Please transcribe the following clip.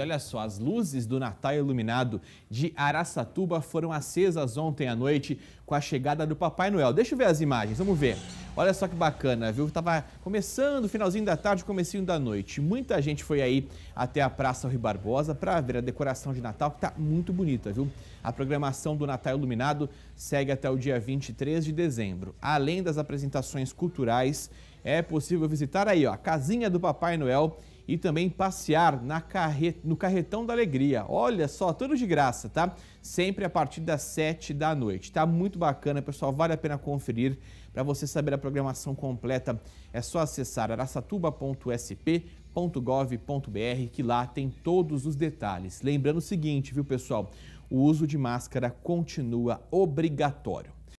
olha só, as luzes do Natal Iluminado de Araçatuba foram acesas ontem à noite com a chegada do Papai Noel. Deixa eu ver as imagens, vamos ver. Olha só que bacana, viu? Tava começando, finalzinho da tarde, comecinho da noite. Muita gente foi aí até a Praça Rui Barbosa para ver a decoração de Natal, que tá muito bonita, viu? A programação do Natal Iluminado segue até o dia 23 de dezembro. Além das apresentações culturais, é possível visitar aí, ó, a casinha do Papai Noel e também passear na carre... no Carretão da Alegria. Olha só, tudo de graça, tá? Sempre a partir das 7 da noite. Tá muito bacana, pessoal, vale a pena conferir. Para você saber a programação completa, é só acessar aracatuba.sp.gov.br, que lá tem todos os detalhes. Lembrando o seguinte, viu, pessoal? O uso de máscara continua obrigatório.